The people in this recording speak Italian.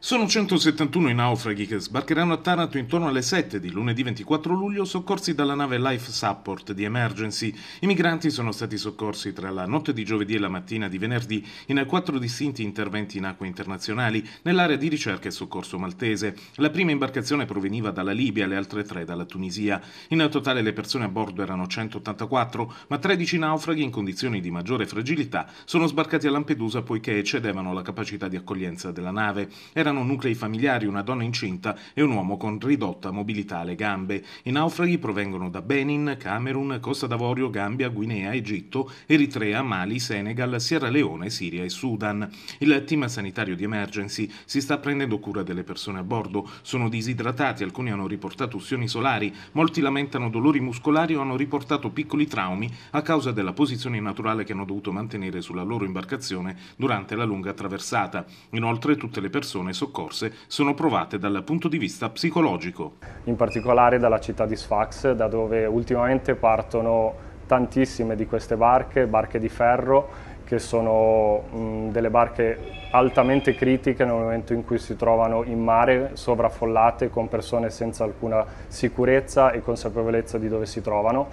Sono 171 i naufraghi che sbarcheranno a Taranto intorno alle 7 di lunedì 24 luglio, soccorsi dalla nave Life Support di Emergency. I migranti sono stati soccorsi tra la notte di giovedì e la mattina di venerdì in quattro distinti interventi in acque internazionali nell'area di ricerca e soccorso maltese. La prima imbarcazione proveniva dalla Libia, le altre tre dalla Tunisia. In totale le persone a bordo erano 184, ma 13 naufraghi in condizioni di maggiore fragilità sono sbarcati a Lampedusa poiché eccedevano la capacità di accoglienza della nave. Era erano nuclei familiari una donna incinta e un uomo con ridotta mobilità alle gambe. I naufraghi provengono da Benin, Camerun, Costa d'Avorio, Gambia, Guinea, Egitto, Eritrea, Mali, Senegal, Sierra Leone, Siria e Sudan. Il team sanitario di Emergency si sta prendendo cura delle persone a bordo. Sono disidratati, alcuni hanno riportato ustioni solari, molti lamentano dolori muscolari o hanno riportato piccoli traumi a causa della posizione naturale che hanno dovuto mantenere sulla loro imbarcazione durante la lunga traversata. Inoltre tutte le persone soccorse sono provate dal punto di vista psicologico. In particolare dalla città di Sfax, da dove ultimamente partono tantissime di queste barche, barche di ferro, che sono mh, delle barche altamente critiche nel momento in cui si trovano in mare, sovraffollate con persone senza alcuna sicurezza e consapevolezza di dove si trovano.